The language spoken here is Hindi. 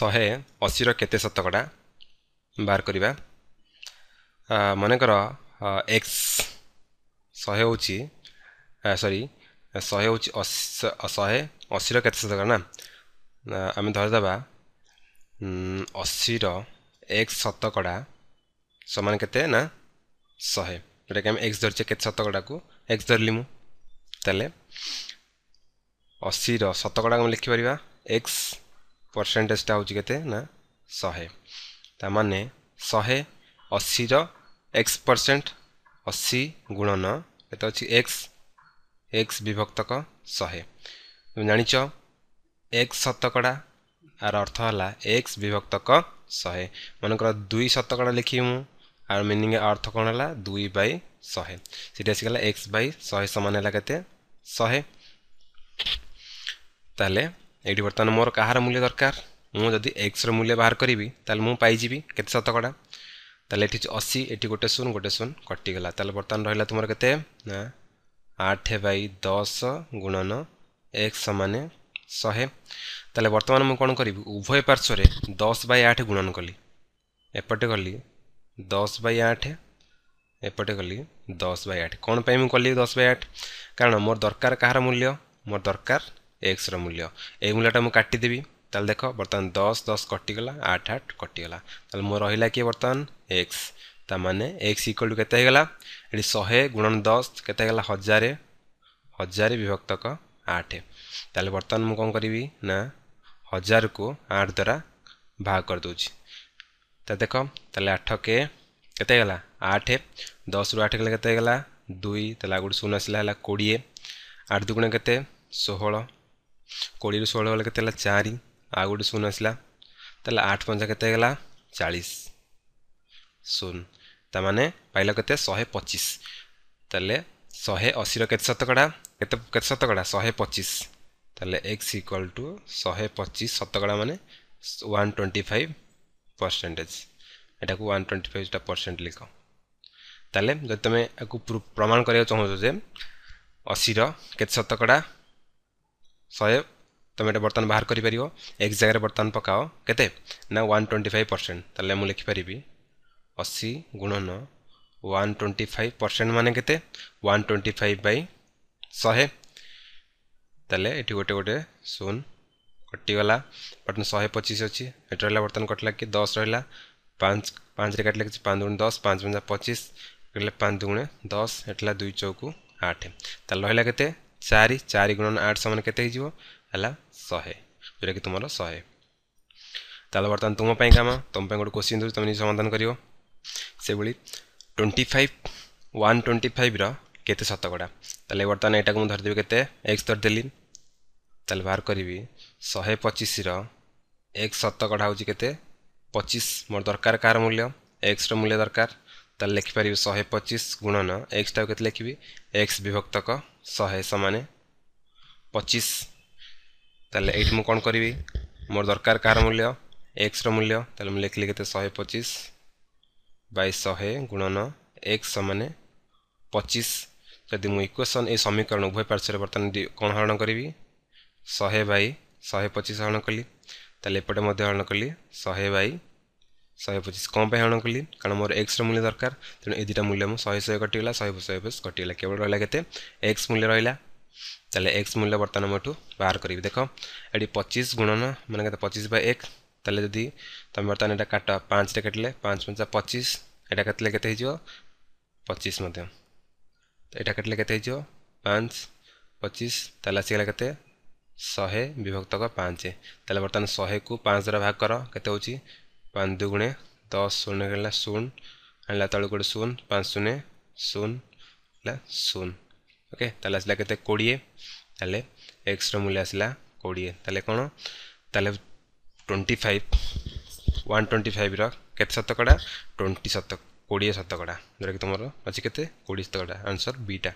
ଶହେ ଅଶୀର କେତେ ଶତକଡ଼ା ବାହାର କରିବା ମନେକର ଏକ୍ସ ଶହେ ହେଉଛି ସରି ଶହେ ହେଉଛି ଶହେ ଅଶୀର କେତେ ଶତକଡ଼ା ନା ଆମେ ଧରିଦେବା ଅଶୀର ଏକ୍ସ ଶତକଡ଼ା ସମାନ କେତେ ନା ଶହେ ଯେଉଁଟାକି ଆମେ ଏକ୍ସ ଧରିଛେ କେତେ ଶତକଡ଼ାକୁ ଏକ୍ସ ଧରିଲି ମୁଁ ତାହେଲେ ଅଶୀର ଶତକଡ଼ାକୁ ଆମେ ଲେଖିପାରିବା ଏକ୍ସ ପରସେଣ୍ଟେଜଟା ହେଉଛି କେତେ ନା ଶହେ ତାମାନେ ଶହେ ଅଶୀର ଏକ୍ସ ପରସେଣ୍ଟ ଅଶୀ ଗୁଣନ କେତେ ଅଛି ଏକ୍ସ ଏକ୍ସ ବିଭକ୍ତକ ଶହେ তুমি জাঁচ এক্স শতকড়া আর অর্থ হল এক্স বিভক্তক শহে মনেকর দুই শতকড়া লিখিবি মু আর মিনিং অর্থ কোণ হল দুই বাই শহে সেটি আসিগাল এক্স বাই শহে সমান হল কেতে শহে তাহলে ଏଇଠି ବର୍ତ୍ତମାନ ମୋର କାହାର ମୂଲ୍ୟ ଦରକାର ମୁଁ ଯଦି ଏକ୍ସର ମୂଲ୍ୟ ବାହାର କରିବି ତାହେଲେ ମୁଁ ପାଇଯିବି କେତେ ଶତକଡ଼ା ତାହେଲେ ଏଠି ଅଶୀ ଏଠି ଗୋଟେ ଶୂନ ଗୋଟେ ଶୂନ କଟିଗଲା ତାହେଲେ ବର୍ତ୍ତମାନ ରହିଲା ତୁମର କେତେ ନା ଆଠ ବାଇ ଦଶ ଗୁଣନ ଏକ ସମାନ ଶହେ ତାହେଲେ ବର୍ତ୍ତମାନ ମୁଁ କ'ଣ କରିବି ଉଭୟ ପାର୍ଶ୍ୱରେ ଦଶ ବାଇ ଆଠ ଗୁଣନ କଲି ଏପଟେ କଲି ଦଶ ବାଇ ଆଠ ଏପଟେ କଲି ଦଶ ବାଇ ଆଠ କ'ଣ ପାଇଁ ମୁଁ କଲି ଦଶ ବାଇ ଆଠ କାରଣ ମୋର ଦରକାର କାହାର ମୂଲ୍ୟ ମୋର ଦରକାର एक्स रूल्य मूल्यटा मुझे काटिदेवि तेल देख बर्तमान दस दस कटिगला आठ आठ कटिगला मो रहा किए बर्तमान एक्स ताने एक्स इक्वल टू के शहे गुणन दस के हजार हजार विभक्त आठ तेल बर्तमान मुझे कौन करी ना हजार को आठ द्वारा भाग कर दूँ तो देख ते आठ के कतला आठ दस रु आठ गला दुई तेल आगे शून्य आसला कोड़े आठ दुगुण केतह କୋଡ଼ିଏରୁ ଷୋହଳ ଗଲେ କେତେ ହେଲା ଚାରି ଆଉ ଗୋଟେ ଶୂନ ଆସିଲା ତାହେଲେ ଆଠ ପଞ୍ଚା କେତେ ହେଇଗଲା ଚାଳିଶ ଶୂନ ତାମାନେ ପାଇଲ କେତେ ଶହେ ପଚିଶ ତାହେଲେ ଶହେ ଅଶୀର କେତେ ଶତକଡ଼ା କେତେ କେତେ ଶତକଡ଼ା ଶହେ ପଚିଶ ତାହେଲେ ଏକ୍ସ ଇକ୍ୱାଲ୍ ଟୁ ଶହେ ପଚିଶ ଶତକଡ଼ା ମାନେ ୱାନ୍ ଟ୍ୱେଣ୍ଟି ଫାଇଭ୍ ପରସେଣ୍ଟେଜ୍ ଏଟାକୁ ୱାନ୍ ଟ୍ୱେଣ୍ଟି ଫାଇଭ୍ଟା ପରସେଣ୍ଟ ଲେଖ ତାହେଲେ ଯଦି ତୁମେ ଏହାକୁ ପ୍ରମାଣ କରିବାକୁ ଚାହୁଁଛ ଯେ ଅଶୀର କେତେ ଶତକଡ଼ା ଶହେ তুমি এটা বর্তমান বাহার করে পারিব এক জায়গায় বর্তমান পকাও কেতে না ওয়ান টোয়েন্টি ফাইভ পরসেন্ট তাহলে মু লিখিপারি অশী গুণন ওয়ান টোয়েন্টি ফাইভ পরসেন্ট মানে কেতে ওয়ান টোয়েন্টি ফাইভ বাই শহে তাহলে এটি গোটে গোটে শূন্য কটিগলা বর্তমান শহে পঁচিশ অছি এটি রহলা বর্তমান কটলা কি দশ রহলা পাঁচ পাঁচরে কাটলে কিছু পাঁচ গুণ দশ পাঁচ পঞ্চা পঁচিশ কাটলে পাঁচ দুগুণে দশ এটলা দুই চৌকু আঠ তাহলে রহলা কেতে ଚାରି ଚାରି ଗୁଣନ ଆଠ ସମାନ କେତେ ହେଇଯିବ ହେଲା ଶହେ ଯେଉଁଟାକି ତୁମର ଶହେ ତାହେଲେ ବର୍ତ୍ତମାନ ତୁମ ପାଇଁ କାମ ତୁମ ପାଇଁ ଗୋଟେ କୋଶ୍ଚିନ୍ ଦେଉଛି ତୁମେ ନିଜେ ସମାଧାନ କରିବ ସେଭଳି ଟ୍ୱେଣ୍ଟି ଫାଇଭ୍ ୱାନ୍ ଟ୍ୱେଣ୍ଟି ଫାଇଭ୍ର କେତେ ଶତକଡ଼ା ତାହେଲେ ବର୍ତ୍ତମାନ ଏଇଟାକୁ ମୁଁ ଧରିଦେବି କେତେ ଏକ୍ସ ଧରିଦେଲି ତାହେଲେ ବାହାର କରିବି ଶହେ ପଚିଶର ଏକ୍ସ ଶତକଡ଼ା ହେଉଛି କେତେ ପଚିଶ ମୋର ଦରକାର କାହାର ମୂଲ୍ୟ ଏକ୍ସର ମୂଲ୍ୟ ଦରକାର ତାହେଲେ ଲେଖିପାରିବି ଶହେ ପଚିଶ ଗୁଣନ ଏକ୍ସଟାକୁ କେତେ ଲେଖିବି ଏକ୍ସ ବିଭକ୍ତକ ଶହେ ସମାନ ପଚିଶ ତାହେଲେ ଏଇଠି ମୁଁ କ'ଣ କରିବି ମୋର ଦରକାର କାହାର ମୂଲ୍ୟ ଏକ୍ସର ମୂଲ୍ୟ ତାହେଲେ ମୁଁ ଲେଖିଲି କେତେ ଶହେ ପଚିଶ ବାଇ ଶହେ ଗୁଣନ ଏକ୍ସ ସମାନ ପଚିଶ ଯଦି ମୁଁ ଇକ୍ୱେସନ୍ ଏ ସମୀକରଣ ଉଭୟ ପାର୍ଶ୍ୱରେ ବର୍ତ୍ତମାନ କ'ଣ ହରଣ କରିବି ଶହେ ବାଇ ଶହେ ପଚିଶ ହରଣ କଲି ତାହେଲେ ଏପଟେ ମଧ୍ୟ ହରଣ କଲି ଶହେ ବାଇ शहे पचिश कौन पर हरण कली कारण मोर एक्स रूल्य दरकार तेनालीटा मूल्य मो शहे शहे कटिगला शहे शहे पचीस कटिगला केवल रहा कैसे एक्स मूल्य रहा तेल एक्स मूल्य बर्तमान मोटू बाहर करी देख ये पचीस गुणन मैंने कहते पचीस बाय एक तेल जदि तुम बर्तमान यहाँ काट पाँच काटिले पाँच पंचा पचिश यहाँ काटे के पचीस मत तो यहाँ काटिले के पाँच पचीस तेल आसगला के शहे विभक्त पाँच तेल बर्तमान शहे को पाँच द्वारा भाग कर के ପାଞ୍ଚ ଦୁଗୁଣେ ଦଶ ଶୂନ ହେଲା ଶୂନ ଆଣିଲା ତଳକୁ ଗୋଟେ ଶୂନ ପାଞ୍ଚ ଶୂନ ଶୂନ ହେଲା ଶୂନ ଓକେ ତାହେଲେ ଆସିଲା କେତେ କୋଡ଼ିଏ ତାହେଲେ ଏକ୍ସର ମୂଲ୍ୟ ଆସିଲା କୋଡ଼ିଏ ତାହେଲେ କ'ଣ ତାହେଲେ ଟ୍ୱେଣ୍ଟି ଫାଇଭ ୱାନ୍ ଟ୍ୱେଣ୍ଟି ଫାଇଭ୍ର କେତେ ଶତକଡ଼ା ଟ୍ୱେଣ୍ଟି ଶତ କୋଡ଼ିଏ ଶତକଡ଼ା ଯେଉଁଟାକି ତୁମର ଅଛି କେତେ କୋଡ଼ିଏ ଶତକଡ଼ା ଆନ୍ସର୍ ବିଟା